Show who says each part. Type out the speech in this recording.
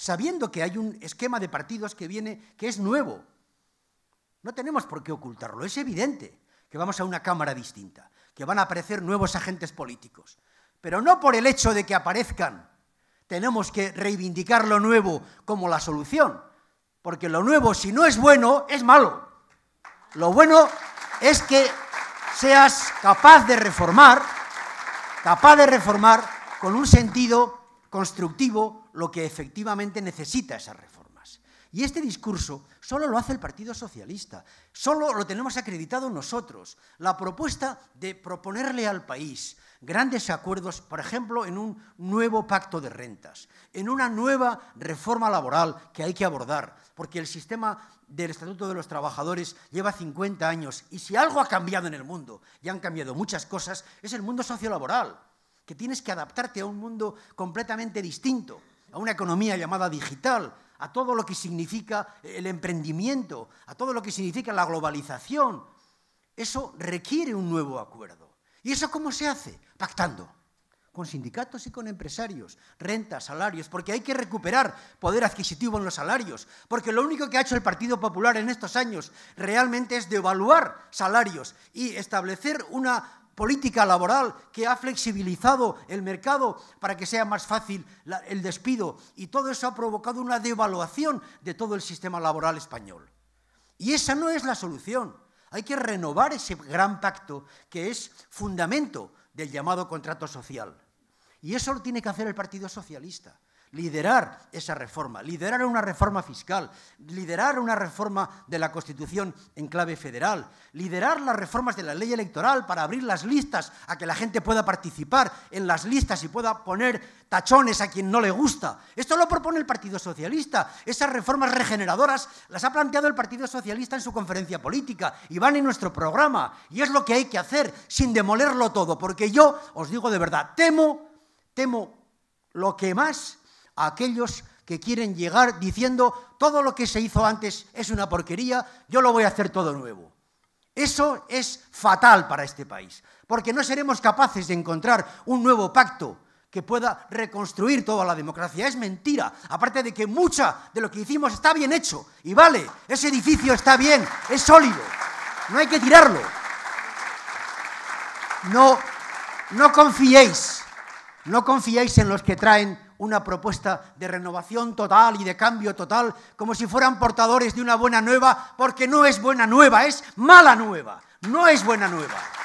Speaker 1: sabiendo que hay un esquema de partidos que viene, que es nuevo. No tenemos por qué ocultarlo, es evidente que vamos a una Cámara distinta, que van a aparecer nuevos agentes políticos, pero no por el hecho de que aparezcan. Tenemos que reivindicar lo nuevo como la solución, porque lo nuevo, si no es bueno, es malo. Lo bueno es que seas capaz de reformar, capaz de reformar con un sentido constructivo lo que efectivamente necesita esas reformas. Y este discurso solo lo hace el Partido Socialista, solo lo tenemos acreditado nosotros. La propuesta de proponerle al país grandes acuerdos, por ejemplo, en un nuevo pacto de rentas, en una nueva reforma laboral que hay que abordar, porque el sistema del Estatuto de los Trabajadores lleva 50 años y si algo ha cambiado en el mundo, y han cambiado muchas cosas, es el mundo sociolaboral que tienes que adaptarte a un mundo completamente distinto, a una economía llamada digital, a todo lo que significa el emprendimiento, a todo lo que significa la globalización. Eso requiere un nuevo acuerdo. ¿Y eso cómo se hace? Pactando con sindicatos y con empresarios, rentas, salarios, porque hay que recuperar poder adquisitivo en los salarios, porque lo único que ha hecho el Partido Popular en estos años realmente es devaluar salarios y establecer una política laboral que ha flexibilizado el mercado para que sea más fácil el despido. Y todo eso ha provocado una devaluación de todo el sistema laboral español. Y esa no es la solución. Hay que renovar ese gran pacto que es fundamento del llamado contrato social. Y eso lo tiene que hacer el Partido Socialista liderar esa reforma, liderar una reforma fiscal, liderar una reforma de la Constitución en clave federal, liderar las reformas de la ley electoral para abrir las listas a que la gente pueda participar en las listas y pueda poner tachones a quien no le gusta. Esto lo propone el Partido Socialista. Esas reformas regeneradoras las ha planteado el Partido Socialista en su conferencia política y van en nuestro programa. Y es lo que hay que hacer sin demolerlo todo, porque yo os digo de verdad, temo, temo lo que más a aquellos que quieren llegar diciendo todo lo que se hizo antes es una porquería, yo lo voy a hacer todo nuevo. Eso es fatal para este país, porque no seremos capaces de encontrar un nuevo pacto que pueda reconstruir toda la democracia. Es mentira, aparte de que mucha de lo que hicimos está bien hecho y vale, ese edificio está bien, es sólido, no hay que tirarlo. No, no no confiéis en los que traen una propuesta de renovación total y de cambio total, como si fueran portadores de una buena nueva, porque no es buena nueva, es mala nueva, no es buena nueva.